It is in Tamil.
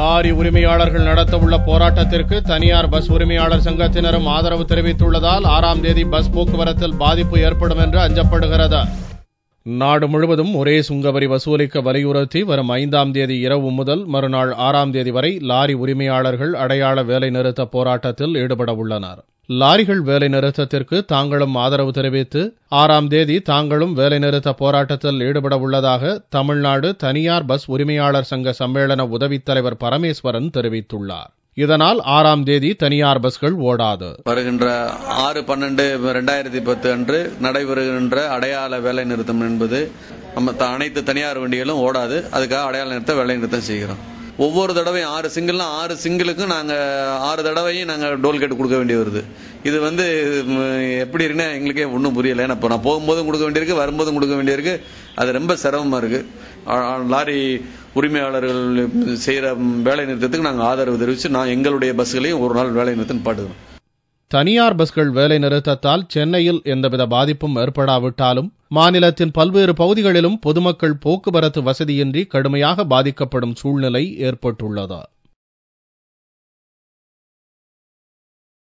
லாரி உரிமையாளர்கள் நடத்தவுள்ள போராட்டத்திற்கு தனியார் பஸ் உரிமையாளர் சங்கத்தினரும் ஆதரவு தெரிவித்துள்ளதால் ஆறாம் தேதி பஸ் போக்குவரத்தில் பாதிப்பு ஏற்படும் என்று அஞ்சப்படுகிறது நாடு முழுவதும் ஒரே சுங்கவரி வசூலிக்க வலியுறுத்தி வரும் ஐந்தாம் தேதி இரவு முதல் மறுநாள் ஆறாம் தேதி வரை லாரி உரிமையாளர்கள் அடையாள வேலை நிறுத்த போராட்டத்தில் ஈடுபட உள்ளனர் லாரிகள் வேலை நிறுத்தத்திற்கு தாங்களும் ஆதரவு தெரிவித்து ஆறாம் தேதி தாங்களும் வேலை நிறுத்த போராட்டத்தில் ஈடுபட உள்ளதாக தமிழ்நாடு தனியார் பஸ் உரிமையாளர் சங்க சம்மேளன உதவித் தலைவர் பரமேஸ்வரன் தெரிவித்துள்ளார் இதனால் ஆறாம் தேதி தனியார் பஸ்கள் ஓடாது வருகின்ற ஆறு பன்னெண்டு இரண்டாயிரத்தி பத்து அன்று நடைபெறுகின்ற அடையாள வேலை நிறுத்தம் என்பது நம்ம அனைத்து தனியார் வண்டிகளும் ஓடாது அதுக்காக அடையாள நிறுத்த வேலை நிறுத்தம் செய்கிறோம் ஒவ்வொரு தடவையும் ஆறு சிங்கிள்னா ஆறு சிங்கிளுக்கும் நாங்கள் ஆறு தடவையும் நாங்கள் டோல்கேட் கொடுக்க வேண்டி வருது இது வந்து எப்படி இருக்குன்னா எங்களுக்கே ஒன்றும் புரியலை ஏன்னா இப்போ நான் போகும்போதும் கொடுக்க வேண்டியிருக்கு வரும்போதும் கொடுக்க வேண்டியிருக்கு அது ரொம்ப சிரமமாக இருக்குது லாரி உரிமையாளர்கள் செய்கிற வேலை நிறுத்தத்துக்கு நாங்கள் ஆதரவு தெரிவித்து நான் எங்களுடைய பஸ்களையும் ஒரு நாள் வேலை நிறுத்தம் பாட்டுக்கிறோம் தனியார் பஸ்கள் வேலை நிறுத்தத்தால் சென்னையில் எந்தவித பாதிப்பும் ஏற்படாவிட்டாலும் மாநிலத்தின் பல்வேறு பகுதிகளிலும் பொதுமக்கள் போக்குவரத்து வசதியின்றி கடுமையாக பாதிக்கப்படும் சூழ்நிலை ஏற்பட்டுள்ளது